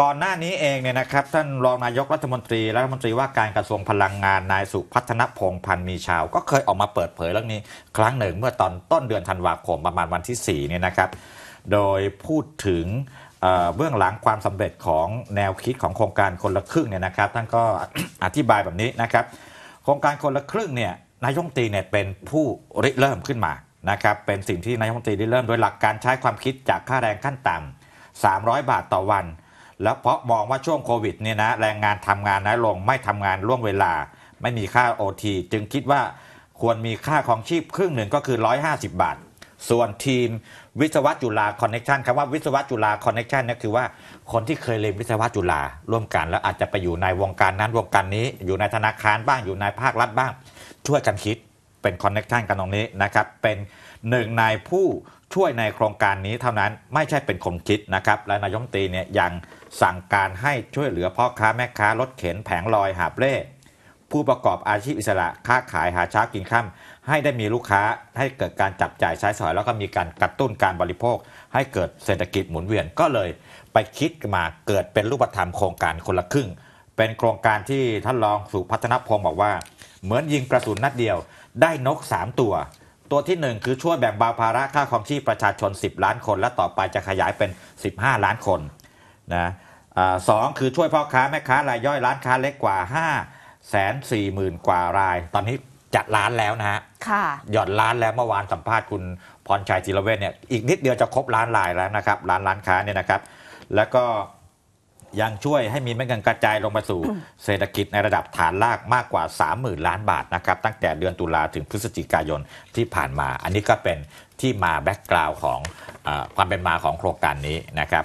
ก่อนหน้านี้เองเนี่ยนะครับท่านรองนายกรัฐมนตรีรัฐมนตรีว่าการกระทรวงพลังงานนายสุพัฒนพงพันธ์มีชาว ก็เคยออกมาเปิดเผยเรื่องนี้ครั้งหนึ่ง เมื่อตอนต้นเดือนธันวาคมประมาณวันที่4เนี่ยนะครับ โดยพูดถึงเบื้องหลังความสำเร็จของแนวคิดของโครงการคนละครึ่งเนี่ยนะครับท่านก็อธิบายแบบนี้นะครับโครงการคนละครึ่งเนี่ยนายงตีเนี่ยเป็นผู้ริเริ่มขึ้นมานะครับเป็นสิ่งที่นายงตีได้เริ่มโดยหลักการใช้ความคิดจากค่าแรงขั้นต่ำ300 บาทต่อวันแล้วเพราะมองว่าช่วงโควิดเนี่ยนะแรงงานทำงานน้อยลงไม่ทำงานล่วงเวลาไม่มีค่าโอทีจึงคิดว่าควรมีค่าของชีพครึ่งหนึ่งก็คือ 150 บาท ส่วนทีมวิศวะจุฬาคอนเนคชันครับว่าวิศวะจุฬาคอนเนคชันนี่คือว่าคนที่เคยเรียนวิศวะจุฬาร่วมกัน แล้วอาจจะไปอยู่ในวงการนั้นวงการนี้ อยู่ในธนาคารบ้างอยู่ในภาครัฐบ้างช่วยกันคิดเป็นคอนเนคชันกันตรงนี้นะครับเป็นหนึ่งในผู้ช่วยในโครงการนี้เท่านั้นไม่ใช่เป็นคนคิดนะครับ และนายมตีเนี่ยยังสั่งการให้ช่วยเหลือพ่อค้าแม่ค้า รถเข็นแผงลอยหาบเล่ผู้ประกอบอาชีพอิสระค้าขายหาเช้ากินข่าให้ได้มีลูกค้าให้เกิดการจับจ่ายใช้สอย แล้วก็มีการกระตุ้นการบริโภค ให้เกิดเศรษฐกิจหมุนเวียน ก็เลยไปคิดมาเกิดเป็นรูปธรรมโครงการคนละครึ่ง เป็นโครงการที่ท่านรองสุพัฒนพงศ์บอกว่าเหมือนยิงกระสุนนัดเดียวได้นก3ตัวตัวที่ 1 คือช่วยแบ่งเบาภาระค่าครองชีพประชาชน 10 ล้านคนและต่อไปจะขยายเป็น 15 ล้านคนนะสองคือช่วยพ่อค้าแม่ค้ารายย่อยร้านค้าเล็กกว่า5 4 0 0 0 0 กว่าราย ตอนนี้จัดร้านแล้วนะฮะหย่อนร้านแล้วเมื่อวานสัมภาษณ์คุณพรชัยจิรเวชเนี่ยอีกนิดเดียวจะครบล้านรายแล้วนะครับร้านร้านค้าเนี่ยนะครับ แล้วก็ยังช่วยให้มีเงินกระจายลงมาสู่เศรษฐกิจในระดับฐานรากมากกว่า 30,000 ล้านบาทนะครับ ตั้งแต่เดือนตุลาถึงพฤศจิกายนที่ผ่านมา อันนี้ก็เป็นที่มาแบ็กกราวของอความเป็นมาของโครงการนี้นะครับ